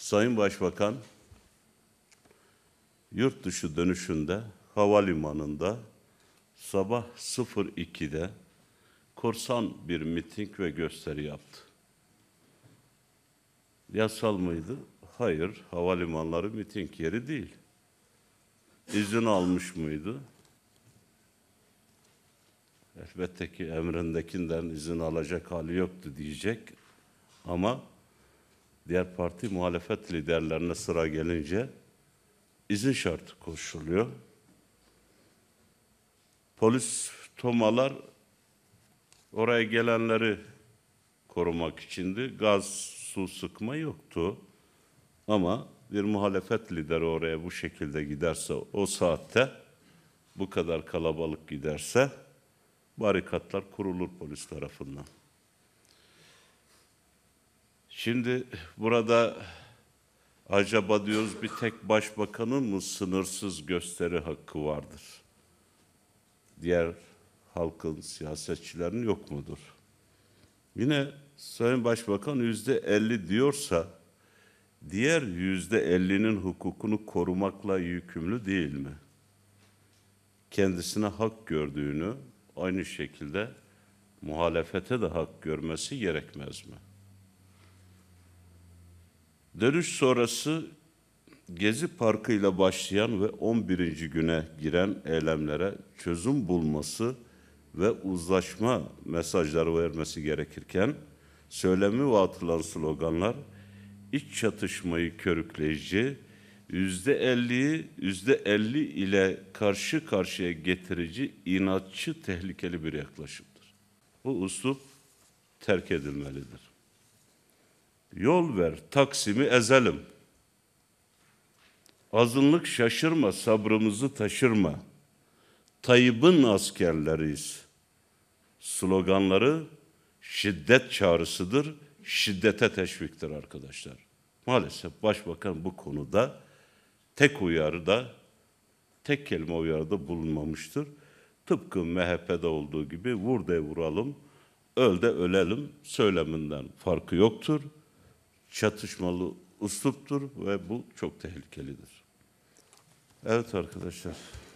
Sayın Başbakan yurt dışı dönüşünde havalimanında sabah 02'de korsan bir miting ve gösteri yaptı. Yasal mıydı? Hayır, havalimanları miting yeri değil. İzin almış mıydı? Elbette ki emrindekinden izin alacak hali yoktu diyecek ama diğer parti muhalefet liderlerine sıra gelince izin şartı koşuluyor. Polis tomalar oraya gelenleri korumak içindi. Gaz, su sıkma yoktu. Ama bir muhalefet lideri oraya bu şekilde giderse o saatte bu kadar kalabalık giderse barikatlar kurulur polis tarafından. Şimdi burada acaba diyoruz bir tek başbakanın mı sınırsız gösteri hakkı vardır? Diğer halkın, siyasetçilerin yok mudur? Yine Sayın Başbakan yüzde elli diyorsa diğer yüzde ellinin hukukunu korumakla yükümlü değil mi? Kendisine hak gördüğünü aynı şekilde muhalefete de hak görmesi gerekmez mi? Dönüş sonrası Gezi Parkı ile başlayan ve 11. güne giren eylemlere çözüm bulması ve uzlaşma mesajları vermesi gerekirken söylemi ve atılan sloganlar iç çatışmayı körükleyici, yüzde elliyi yüzde elli ile karşı karşıya getirici inatçı tehlikeli bir yaklaşımdır. Bu usluk terk edilmelidir. Yol ver Taksim'i ezelim. Azınlık şaşırma, sabrımızı taşırma. Tayyip'in askerleriyiz. Sloganları şiddet çağrısıdır, şiddete teşviktir arkadaşlar. Maalesef başbakan bu konuda tek uyarıda, tek kelime uyarıda bulunmamıştır. Tıpkı MHP'de olduğu gibi vur de vuralım, öl de ölelim söyleminden farkı yoktur çatışmalı usluptur ve bu çok tehlikelidir. Evet arkadaşlar.